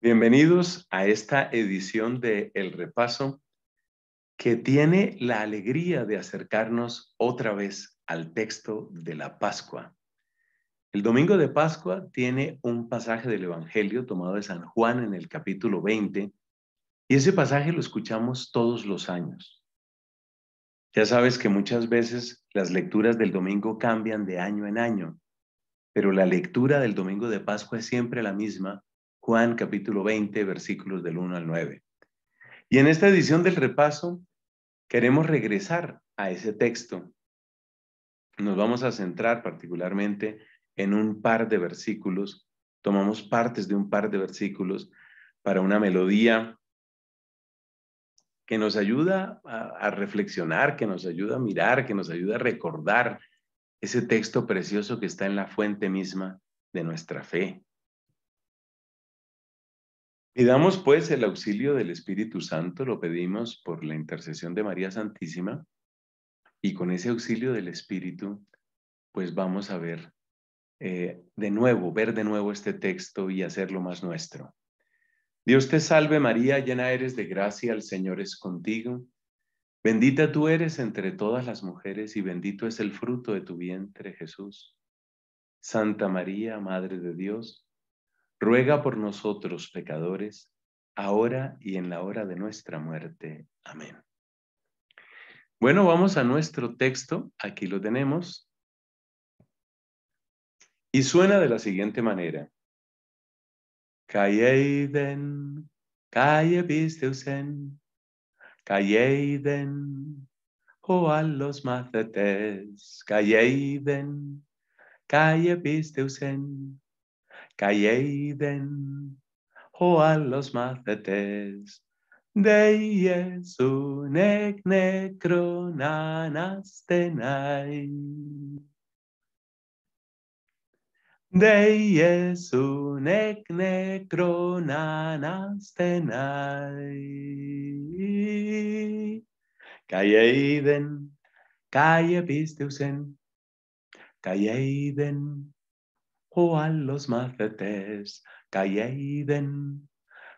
Bienvenidos a esta edición de El Repaso que tiene la alegría de acercarnos otra vez al texto de la Pascua. El domingo de Pascua tiene un pasaje del Evangelio tomado de San Juan en el capítulo 20 y ese pasaje lo escuchamos todos los años. Ya sabes que muchas veces las lecturas del domingo cambian de año en año, pero la lectura del domingo de Pascua es siempre la misma Juan capítulo 20, versículos del 1 al 9. Y en esta edición del repaso queremos regresar a ese texto. Nos vamos a centrar particularmente en un par de versículos, tomamos partes de un par de versículos para una melodía que nos ayuda a, a, reflexionar, que nos ayuda a mirar, que nos ayuda a recordar ese texto precioso que está en la fuente misma de nuestra fe damos pues el auxilio del Espíritu Santo, lo pedimos por la intercesión de María Santísima, y con ese auxilio del Espíritu, pues vamos a ver eh, de nuevo, ver de nuevo este texto y hacerlo más nuestro. Dios te salve María, llena eres de gracia, el Señor es contigo. Bendita tú eres entre todas las mujeres y bendito es el fruto de tu vientre, Jesús. Santa María, Madre de Dios, ruega por nosotros pecadores, ahora y en la hora de nuestra muerte. Amén. Bueno, vamos a nuestro texto, aquí lo tenemos, y suena de la siguiente manera. Calleiden, calle visteusen, calleiden, o oh, a los macetes, calleiden, calle Cayeiden o a los macetes Deiesu nec necronanastenai. Deiesu nec necronanastenai. Caieiden, caie pisteusen, caieiden, o a los macetes, calleiden,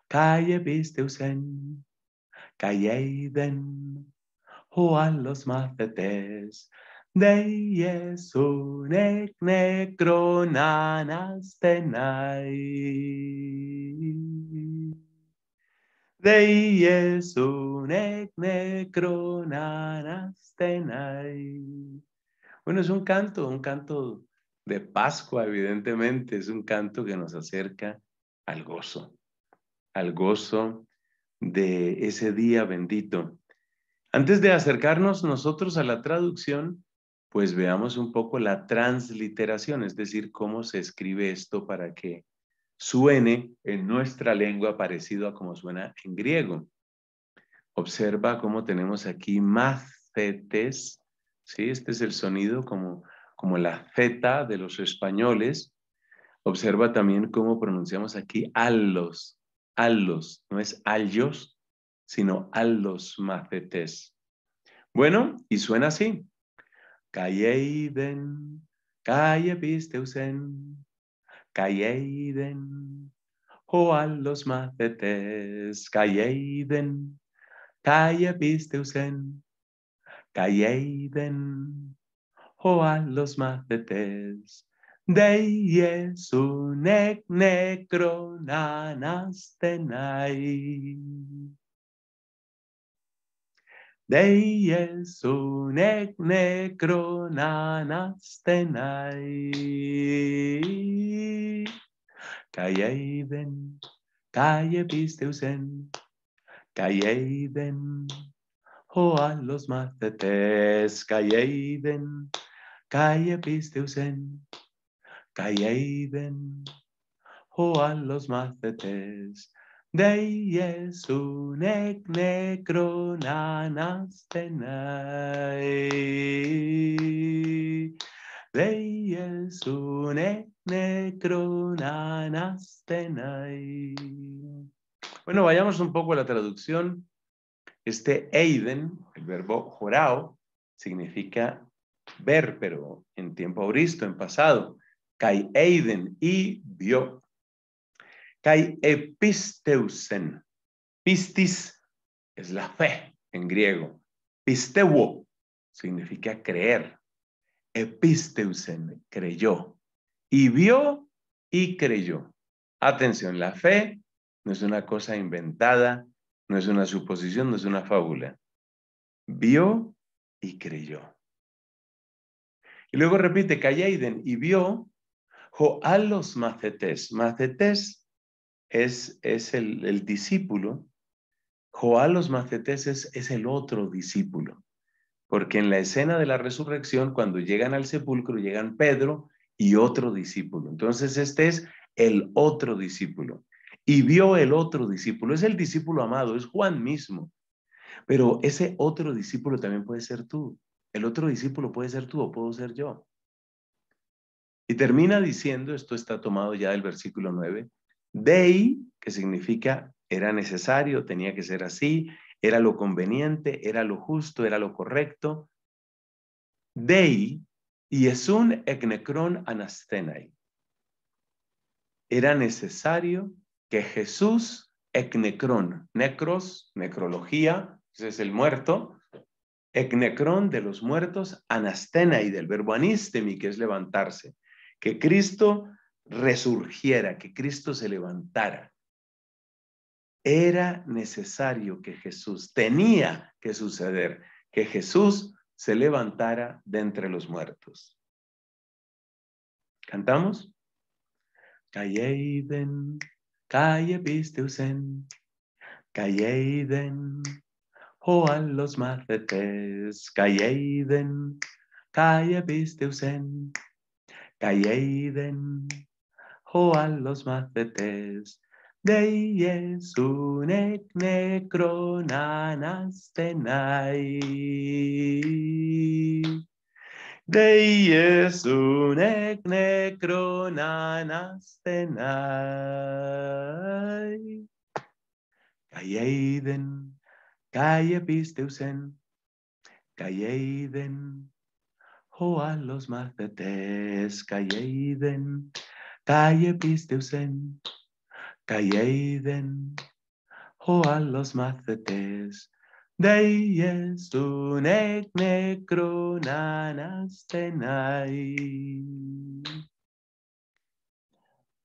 calle usen calleiden, a los macetes, de es un de Deies unec stenai Bueno, es un canto, un canto de Pascua, evidentemente, es un canto que nos acerca al gozo, al gozo de ese día bendito. Antes de acercarnos nosotros a la traducción, pues veamos un poco la transliteración, es decir, cómo se escribe esto para que suene en nuestra lengua parecido a como suena en griego. Observa cómo tenemos aquí macetes, ¿sí? Este es el sonido como como la Z de los españoles, observa también cómo pronunciamos aquí a los, no es allos, sino los macetes. Bueno, y suena así. Calleiden, calle pisteusen, calleiden, o los macetes, calleiden, calle pisteusen, calleiden, Joan los mafetes. Deie sunek necronanastenai. Deie sunek necronanastenai. Kaieiden, kaie pisteusen, kaieiden, joan los macetes, kaieiden, Calle Pisteusen, Calle kaia o a los mazetes, deiezunek nekronan aztenai. Deiezunek nekronan aztenai. Bueno, vayamos un poco a la traducción. Este Eiden, el verbo jorao, significa ver, pero en tiempo auristo, en pasado. Kai eiden y vio. Kai episteusen. Pistis es la fe en griego. Pisteuo significa creer. Episteusen creyó. Y vio y creyó. Atención, la fe no es una cosa inventada, no es una suposición, no es una fábula. Vio y creyó. Y luego repite Callaiden y vio Joalos Macetés. Macetes es, es el, discípulo. Joalos Macetés es, es el otro discípulo. Porque en la escena de la resurrección, cuando llegan al sepulcro, llegan Pedro y otro discípulo. Entonces este es el otro discípulo. Y vio el otro discípulo. Es el discípulo amado, es Juan mismo. Pero ese otro discípulo también puede ser tú. El otro discípulo puede ser tú o puedo ser yo. Y termina diciendo, esto está tomado ya del versículo 9, Dei, que significa era necesario, tenía que ser así, era lo conveniente, era lo justo, era lo correcto. Dei, y es un ecnecron anastenai. Era necesario que Jesús, Ecnecron, necros, necrología, ese es el muerto, Ecnecrón de los muertos, anastena y del verbo anistemi, que es levantarse. Que Cristo resurgiera, que Cristo se levantara. Era necesario que Jesús, tenía que suceder, que Jesús se levantara de entre los muertos. ¿Cantamos? Calleiden, calle visteusen, calleiden, allos joan los macetes, calleiden, calle pisteusen, calleiden, joan los macetes, deiesunek nekronanastenai. Deiesunek nekronanastenai. Kayeiden, Καί επίστευσεν, καί είδεν, ο άλλος μαθητές, καί είδεν, καί επίστευσεν, καί είδεν, ο άλλος μαθητές, δεν είσουν εκ νεκρών στενάει.